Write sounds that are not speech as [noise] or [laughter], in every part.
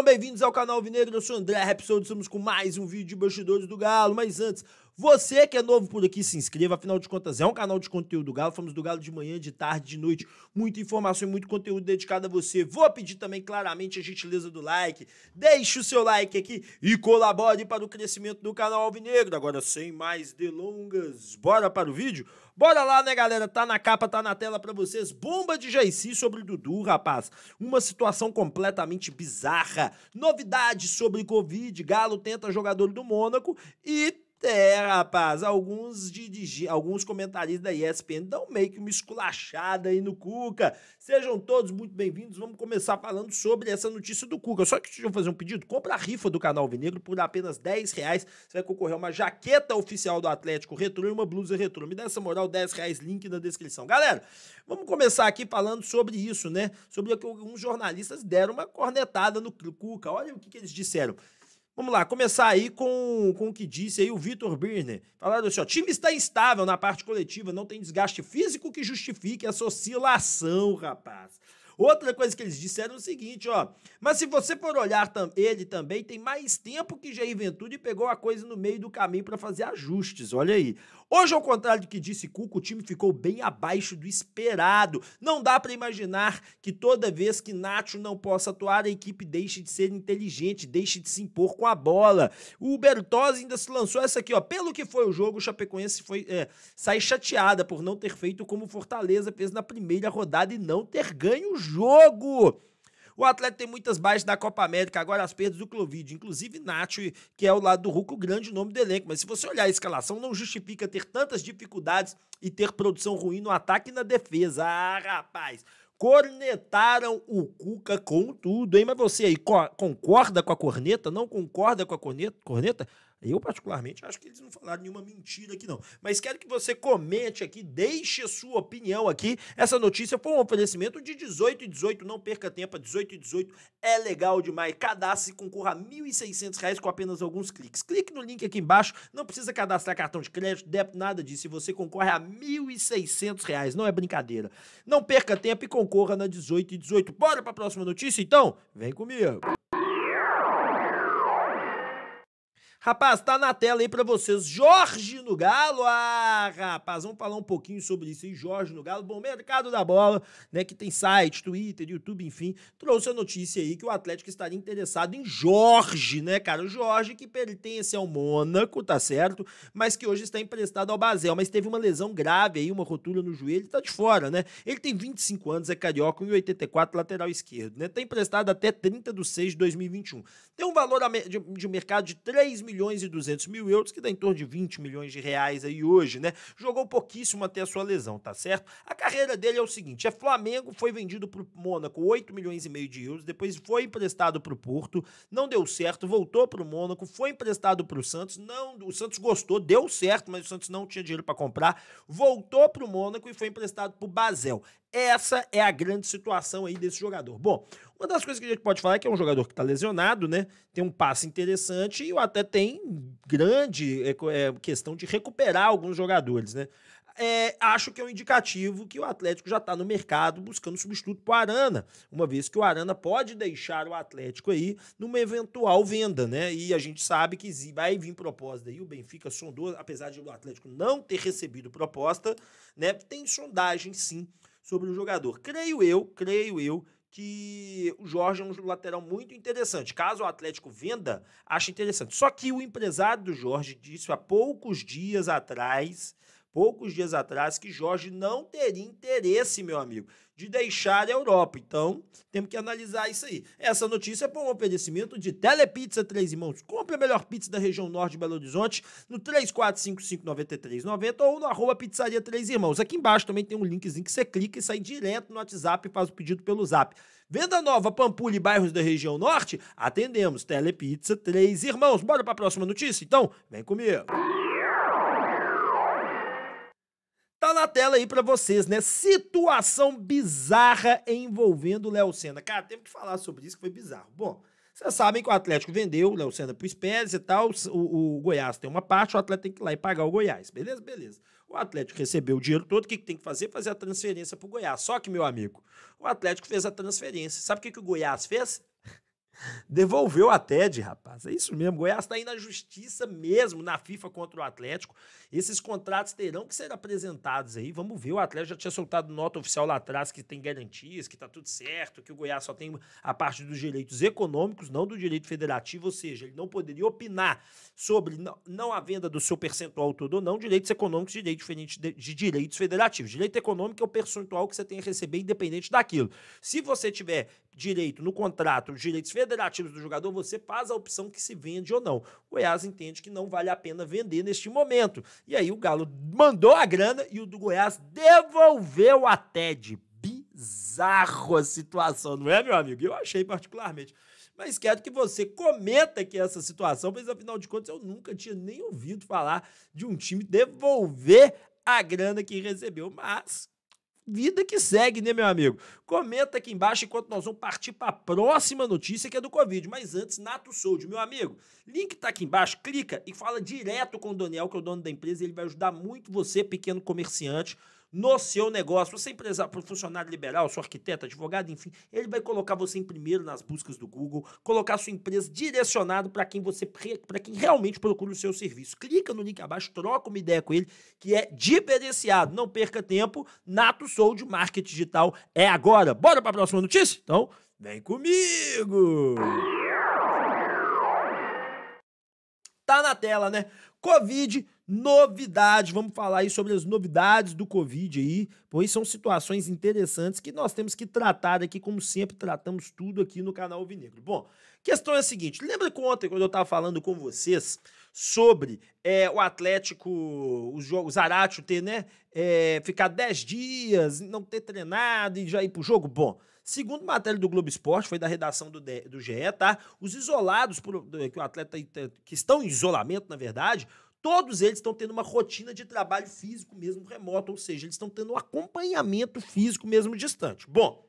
Sejam bem-vindos ao canal Vinegro, eu sou o André Repsol, estamos com mais um vídeo de bastidores do Galo, mas antes, você que é novo por aqui, se inscreva. Afinal de contas, é um canal de conteúdo do Galo. Fomos do Galo de manhã, de tarde, de noite. Muita informação e muito conteúdo dedicado a você. Vou pedir também, claramente, a gentileza do like. Deixe o seu like aqui e colabore para o crescimento do canal Alvinegro. Agora, sem mais delongas, bora para o vídeo? Bora lá, né, galera? Tá na capa, tá na tela para vocês. Bomba de Jaici sobre Dudu, rapaz. Uma situação completamente bizarra. Novidades sobre Covid. Galo tenta jogador do Mônaco e é, rapaz, alguns, de, alguns comentaristas da ESPN dão meio que uma esculachada aí no Cuca. Sejam todos muito bem-vindos. Vamos começar falando sobre essa notícia do Cuca. Só que deixa eu fazer um pedido: compra a rifa do canal Vinegro por apenas 10 reais. Você vai concorrer a uma jaqueta oficial do Atlético Retro e uma blusa retrô. Me dá essa moral, 10 reais, link na descrição. Galera, vamos começar aqui falando sobre isso, né? Sobre o que alguns jornalistas deram uma cornetada no Cuca. Olha o que, que eles disseram. Vamos lá, começar aí com, com o que disse aí o Vitor Birner. Falaram assim, ó, time está instável na parte coletiva, não tem desgaste físico que justifique essa oscilação, rapaz. Outra coisa que eles disseram é o seguinte, ó. Mas se você for olhar tam, ele também, tem mais tempo que Jair Ventura e pegou a coisa no meio do caminho para fazer ajustes, olha aí. Hoje, ao contrário do que disse Cuco, o time ficou bem abaixo do esperado. Não dá para imaginar que toda vez que Nacho não possa atuar, a equipe deixe de ser inteligente, deixe de se impor com a bola. O Bertozzi ainda se lançou essa aqui, ó. Pelo que foi o jogo, o Chapecoense foi, é, sai chateada por não ter feito como o Fortaleza fez na primeira rodada e não ter ganho o jogo jogo. O atleta tem muitas baixas da Copa América, agora as perdas do Clovid, inclusive Nacho, que é o lado do Hulk, o grande nome do elenco. Mas se você olhar a escalação, não justifica ter tantas dificuldades e ter produção ruim no ataque e na defesa. Ah, rapaz! Cornetaram o Cuca com tudo, hein? Mas você aí co concorda com a corneta? Não concorda com a corneta? corneta? Eu, particularmente, acho que eles não falaram nenhuma mentira aqui, não. Mas quero que você comente aqui, deixe a sua opinião aqui. Essa notícia foi um oferecimento de 18 e 18, não perca tempo, 18 e 18 é legal demais. Cadastre e concorra a R$ 1.600 com apenas alguns cliques. Clique no link aqui embaixo, não precisa cadastrar cartão de crédito, débito, nada disso. E você concorre a R$ 1.600, não é brincadeira. Não perca tempo e concorra na 18 e 18. Bora para a próxima notícia, então? Vem comigo. Rapaz, tá na tela aí para vocês. Jorge no Galo. Ah, rapaz, vamos falar um pouquinho sobre isso aí. Jorge no Galo. Bom, mercado da bola, né? Que tem site, Twitter, YouTube, enfim. Trouxe a notícia aí que o Atlético estaria interessado em Jorge, né, cara? O Jorge que pertence ao Mônaco, tá certo? Mas que hoje está emprestado ao Basel. Mas teve uma lesão grave aí, uma rotura no joelho, tá de fora, né? Ele tem 25 anos, é carioca, 1,84 lateral esquerdo, né? Tá emprestado até 30 de 6 de 2021. Tem um valor de mercado de 3 milhões milhões e 200 mil euros, que dá em torno de 20 milhões de reais aí hoje, né? Jogou pouquíssimo até a sua lesão, tá certo? A carreira dele é o seguinte, é Flamengo, foi vendido pro Mônaco 8 milhões e meio de euros, depois foi emprestado pro Porto, não deu certo, voltou pro Mônaco, foi emprestado pro Santos, não, o Santos gostou, deu certo, mas o Santos não tinha dinheiro para comprar, voltou pro Mônaco e foi emprestado pro Basel. Essa é a grande situação aí desse jogador. Bom, uma das coisas que a gente pode falar é que é um jogador que está lesionado, né? Tem um passe interessante e o até tem tem grande é, é, questão de recuperar alguns jogadores, né? É, acho que é um indicativo que o Atlético já está no mercado buscando substituto para o Arana, uma vez que o Arana pode deixar o Atlético aí numa eventual venda, né? E a gente sabe que vai vir proposta aí, o Benfica sondou, apesar de o Atlético não ter recebido proposta, né? Tem sondagem sim sobre o jogador. Creio eu, creio eu que o Jorge é um lateral muito interessante. Caso o Atlético venda, acho interessante. Só que o empresário do Jorge disse há poucos dias atrás poucos dias atrás que Jorge não teria interesse, meu amigo, de deixar a Europa. Então, temos que analisar isso aí. Essa notícia é para um oferecimento de Telepizza Três Irmãos. Compre a melhor pizza da região norte de Belo Horizonte no 34559390 ou no arroba pizzaria Três Irmãos. Aqui embaixo também tem um linkzinho que você clica e sai direto no WhatsApp e faz o pedido pelo Zap. Venda nova, Pampulha e bairros da região norte? Atendemos. Telepizza Três Irmãos. Bora para a próxima notícia? Então, vem comigo. na tela aí para vocês, né? Situação bizarra envolvendo o Léo Senna. Cara, temos que falar sobre isso que foi bizarro. Bom, vocês sabem que o Atlético vendeu o Léo Senna pro Espéries e tal, o, o, Goiás tem uma parte, o Atlético tem que ir lá e pagar o Goiás, beleza? Beleza. O Atlético recebeu o dinheiro todo, o que, que tem que fazer? Fazer a transferência pro Goiás. Só que, meu amigo, o Atlético fez a transferência. Sabe o que, que o Goiás fez? Devolveu a TED, rapaz. É isso mesmo. Goiás está aí na justiça mesmo, na FIFA contra o Atlético. Esses contratos terão que ser apresentados aí. Vamos ver. O Atlético já tinha soltado nota oficial lá atrás que tem garantias, que está tudo certo, que o Goiás só tem a parte dos direitos econômicos, não do direito federativo. Ou seja, ele não poderia opinar sobre não a venda do seu percentual todo ou não, direitos econômicos, direito diferente de direitos federativos. Direito econômico é o percentual que você tem a receber independente daquilo. Se você tiver direito no contrato, os direitos federativos do jogador, você faz a opção que se vende ou não. O Goiás entende que não vale a pena vender neste momento. E aí o Galo mandou a grana e o do Goiás devolveu a TED. Bizarro a situação, não é, meu amigo? Eu achei particularmente. Mas quero que você comenta aqui essa situação, pois afinal de contas eu nunca tinha nem ouvido falar de um time devolver a grana que recebeu. Mas vida que segue, né, meu amigo? Comenta aqui embaixo enquanto nós vamos partir para a próxima notícia que é do Covid. Mas antes, Nato Sold, meu amigo, link tá aqui embaixo, clica e fala direto com o Daniel, que é o dono da empresa, ele vai ajudar muito você, pequeno comerciante no seu negócio. Você é empresário, funcionário liberal, seu arquiteto, advogado, enfim, ele vai colocar você em primeiro nas buscas do Google, colocar sua empresa direcionado para quem você para quem realmente procura o seu serviço. Clica no link abaixo, troca uma ideia com ele, que é diferenciado. Não perca tempo. Nato Sou de marketing digital é agora. Bora para a próxima notícia? Então, vem comigo. Tá na tela, né? Covid, novidade. Vamos falar aí sobre as novidades do Covid aí, pois são situações interessantes que nós temos que tratar aqui, como sempre tratamos tudo aqui no canal Vinegro. Bom, questão é a seguinte: lembra que ontem, quando eu estava falando com vocês sobre é, o Atlético, os jogos, Zaratio ter, né, é, ficar 10 dias, não ter treinado e já ir pro jogo? Bom, segundo matéria do Globo Esporte, foi da redação do, do GE, tá? Os isolados, por, que o atleta tá, que estão em isolamento, na verdade, todos eles estão tendo uma rotina de trabalho físico mesmo remoto, ou seja, eles estão tendo um acompanhamento físico mesmo distante. Bom,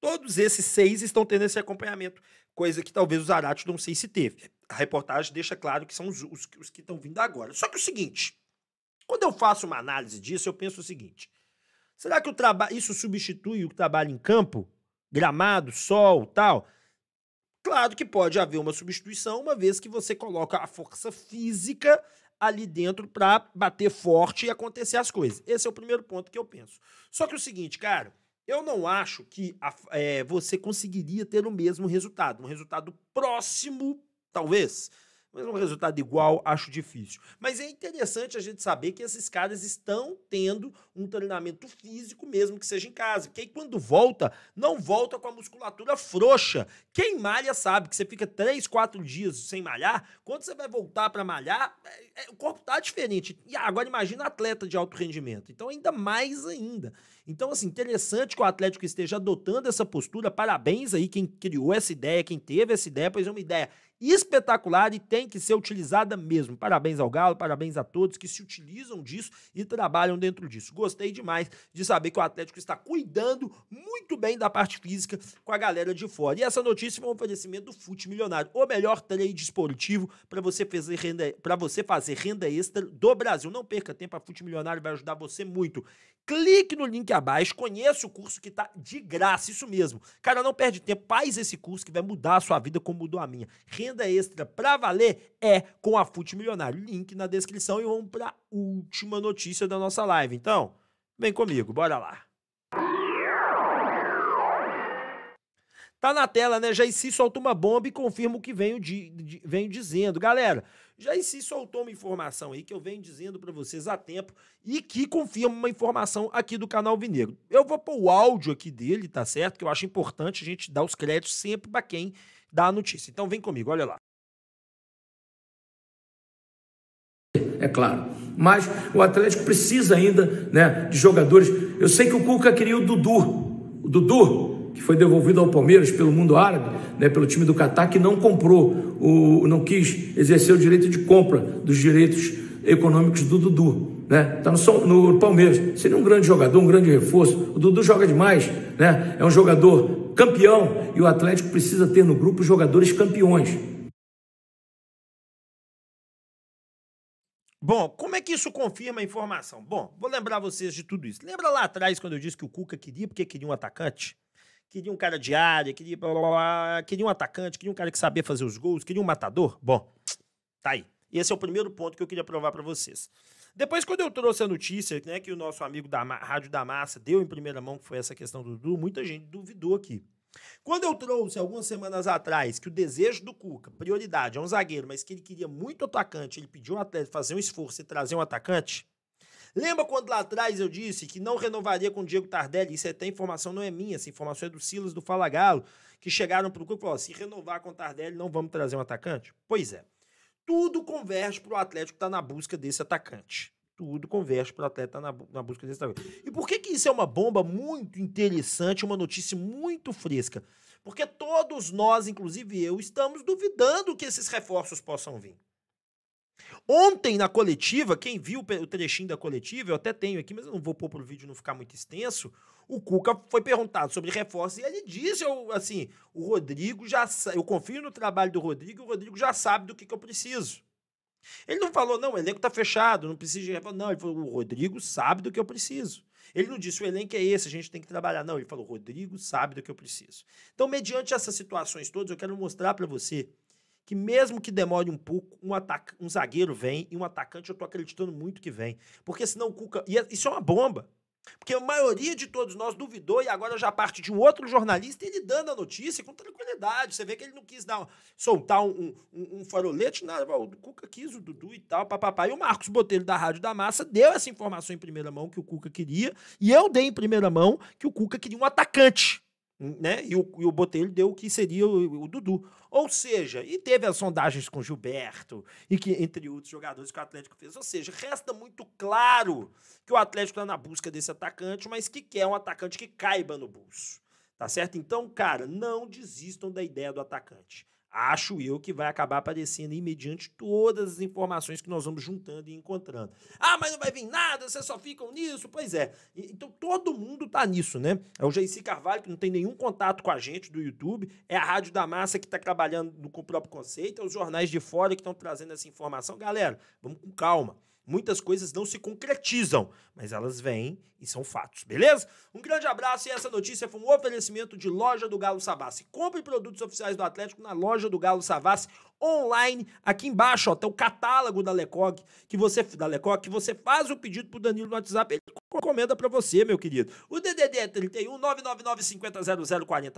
todos esses seis estão tendo esse acompanhamento, coisa que talvez o Zarate não sei se teve a reportagem deixa claro que são os, os, os que estão vindo agora. Só que é o seguinte, quando eu faço uma análise disso, eu penso o seguinte: será que o trabalho isso substitui o trabalho em campo, gramado, sol, tal? Claro que pode haver uma substituição, uma vez que você coloca a força física ali dentro para bater forte e acontecer as coisas. Esse é o primeiro ponto que eu penso. Só que é o seguinte, cara, eu não acho que a, é, você conseguiria ter o mesmo resultado, um resultado próximo Talvez. Mas um resultado igual, acho difícil. Mas é interessante a gente saber que esses caras estão tendo um treinamento físico, mesmo que seja em casa. Porque aí, quando volta, não volta com a musculatura frouxa. Quem malha sabe que você fica três, quatro dias sem malhar. Quando você vai voltar para malhar, é, é, o corpo tá diferente. E agora imagina atleta de alto rendimento. Então, ainda mais ainda. Então, assim, interessante que o Atlético esteja adotando essa postura. Parabéns aí quem criou essa ideia, quem teve essa ideia, pois é uma ideia espetacular e tem que ser utilizada mesmo. Parabéns ao Galo, parabéns a todos que se utilizam disso e trabalham dentro disso. Gostei demais de saber que o Atlético está cuidando muito bem da parte física com a galera de fora. E essa notícia foi um oferecimento do Fute Milionário, o melhor trade esportivo para você fazer renda, para você fazer renda extra do Brasil. Não perca tempo, a Fute Milionário vai ajudar você muito. Clique no link abaixo, conheça o curso que está de graça, isso mesmo. Cara, não perde tempo, faz esse curso que vai mudar a sua vida como mudou a minha. Renda extra para valer é com a Fute Milionário. Link na descrição e vamos para última notícia da nossa live. Então, vem comigo, bora lá. Tá na tela, né? Jaci soltou uma bomba e confirma o que venho, de, de, venho dizendo. Galera, Jaci soltou uma informação aí que eu venho dizendo para vocês há tempo e que confirma uma informação aqui do canal Vinegro. Eu vou pôr o áudio aqui dele, tá certo? Que eu acho importante a gente dar os créditos sempre para quem dá a notícia. Então vem comigo, olha lá. É claro, mas o Atlético precisa ainda né, de jogadores. Eu sei que o Cuca queria o Dudu. O Dudu que foi devolvido ao Palmeiras pelo mundo árabe, né, pelo time do Catar, que não comprou, o, não quis exercer o direito de compra dos direitos econômicos do Dudu. Né? Tá no, no Palmeiras. Seria um grande jogador, um grande reforço. O Dudu joga demais, né? É um jogador campeão e o Atlético precisa ter no grupo jogadores campeões. Bom, como é que isso confirma a informação? Bom, vou lembrar vocês de tudo isso. Lembra lá atrás quando eu disse que o Cuca queria porque queria um atacante? queria um cara de área, queria, blá, blá, blá, queria um atacante, queria um cara que sabia fazer os gols, queria um matador. Bom, [tsk] tá aí. Esse é o primeiro ponto que eu queria provar para vocês. Depois, quando eu trouxe a notícia né, que o nosso amigo da Rádio da Massa deu em primeira mão, que foi essa questão do Dudu, muita gente duvidou aqui. Quando eu trouxe algumas semanas atrás que o desejo do Cuca, prioridade, é um zagueiro, mas que ele queria muito atacante, ele pediu um atleta fazer um esforço e trazer um atacante, Lembra quando lá atrás eu disse que não renovaria com o Diego Tardelli? Isso é até informação, não é minha, essa informação é do Silas do Fala Galo, que chegaram para o clube e falaram: se renovar com o Tardelli, não vamos trazer um atacante? Pois é. Tudo converge para o Atlético estar tá na busca desse atacante. Tudo converge para o Atlético tá na, na busca desse atacante. E por que, que isso é uma bomba muito interessante, uma notícia muito fresca? Porque todos nós, inclusive eu, estamos duvidando que esses reforços possam vir. Ontem, na coletiva, quem viu o trechinho da coletiva, eu até tenho aqui, mas eu não vou pôr para o vídeo não ficar muito extenso. O Cuca foi perguntado sobre reforços e ele disse: eu, assim, o Rodrigo já. Eu confio no trabalho do Rodrigo e o Rodrigo já sabe do que, que eu preciso. Ele não falou, não, o elenco tá fechado, não precisa de reforço. Não, ele falou, o Rodrigo sabe do que eu preciso. Ele não disse, o elenco é esse, a gente tem que trabalhar. Não, ele falou, o Rodrigo sabe do que eu preciso. Então, mediante essas situações todas, eu quero mostrar para você que mesmo que demore um pouco, um, ataca, um zagueiro vem e um atacante eu tô acreditando muito que vem. Porque senão o Cuca. E é, isso é uma bomba. Porque a maioria de todos nós duvidou e agora já parte de um outro jornalista e ele dando a notícia com tranquilidade. Você vê que ele não quis dar soltar um, um, um, farolete, nada. O Cuca quis o Dudu e tal, papapá. E o Marcos Botelho da Rádio da Massa deu essa informação em primeira mão que o Cuca queria e eu dei em primeira mão que o Cuca queria um atacante né? E o, e o Botelho deu o que seria o, o, Dudu. Ou seja, e teve as sondagens com Gilberto, e que, entre outros jogadores que o Atlético fez. Ou seja, resta muito claro que o Atlético está na busca desse atacante, mas que quer um atacante que caiba no bolso. Tá certo? Então, cara, não desistam da ideia do atacante. Acho eu que vai acabar aparecendo aí mediante todas as informações que nós vamos juntando e encontrando. Ah, mas não vai vir nada, vocês só ficam nisso. Pois é. Então todo mundo tá nisso, né? É o Jaci Carvalho, que não tem nenhum contato com a gente do YouTube, é a Rádio da Massa que tá trabalhando com o próprio conceito, é os jornais de fora que estão trazendo essa informação. Galera, vamos com calma. Muitas coisas não se concretizam, mas elas vêm e são fatos, beleza? Um grande abraço e essa notícia foi um oferecimento de Loja do Galo Savassi. Compre produtos oficiais do Atlético na Loja do Galo Savassi online. Aqui embaixo, ó, tem tá o catálogo da Lecoq, que você da Lecoq, que você faz o pedido pro Danilo no WhatsApp, ele encomenda para você, meu querido. O DDD é 31 999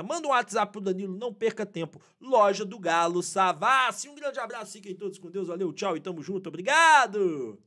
Manda um WhatsApp pro Danilo, não perca tempo. Loja do Galo Savassi. Um grande abraço, fiquem todos com Deus. Valeu, tchau e tamo junto. Obrigado.